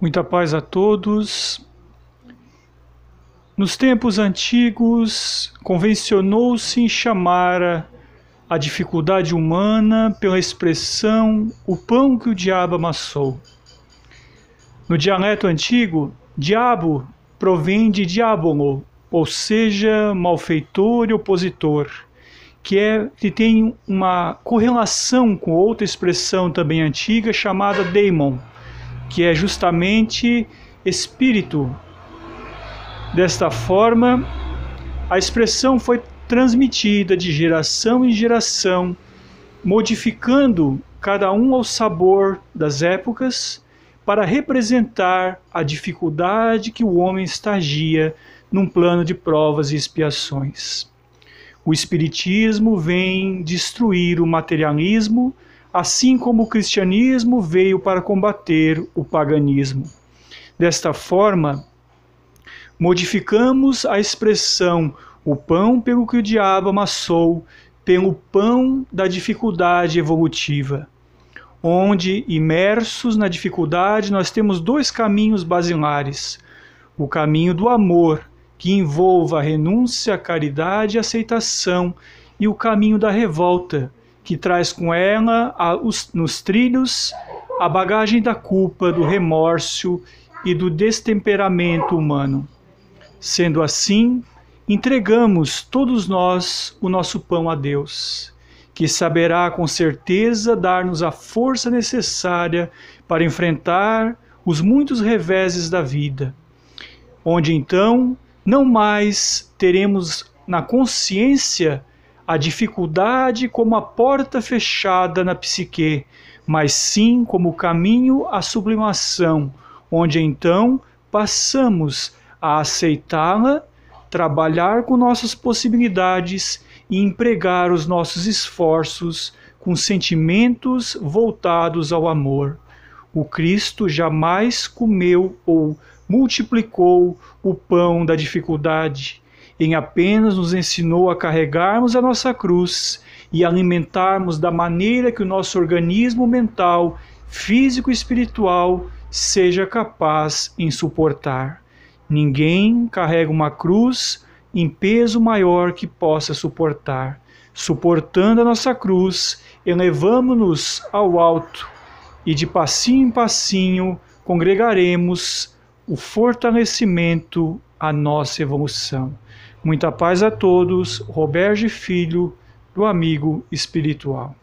Muita paz a todos. Nos tempos antigos, convencionou-se em chamar a dificuldade humana pela expressão o pão que o diabo amassou. No dialeto antigo, diabo provém de diabolo, ou seja, malfeitor e opositor, que, é, que tem uma correlação com outra expressão também antiga chamada daemon que é justamente espírito. Desta forma, a expressão foi transmitida de geração em geração, modificando cada um ao sabor das épocas para representar a dificuldade que o homem estagia num plano de provas e expiações. O Espiritismo vem destruir o materialismo assim como o cristianismo veio para combater o paganismo. Desta forma, modificamos a expressão o pão pelo que o diabo amassou, pelo pão da dificuldade evolutiva, onde, imersos na dificuldade, nós temos dois caminhos basilares: o caminho do amor, que envolva renúncia, caridade e aceitação, e o caminho da revolta, que traz com ela a, os, nos trilhos a bagagem da culpa, do remorso e do destemperamento humano. Sendo assim, entregamos todos nós o nosso pão a Deus, que saberá com certeza dar-nos a força necessária para enfrentar os muitos reveses da vida, onde então não mais teremos na consciência a dificuldade como a porta fechada na psique, mas sim como o caminho à sublimação, onde então passamos a aceitá-la, trabalhar com nossas possibilidades e empregar os nossos esforços com sentimentos voltados ao amor. O Cristo jamais comeu ou multiplicou o pão da dificuldade, em apenas nos ensinou a carregarmos a nossa cruz e alimentarmos da maneira que o nosso organismo mental, físico e espiritual seja capaz em suportar. Ninguém carrega uma cruz em peso maior que possa suportar. Suportando a nossa cruz, elevamos-nos ao alto e de passinho em passinho congregaremos o fortalecimento à nossa evolução. Muita paz a todos. Roberge Filho, do Amigo Espiritual.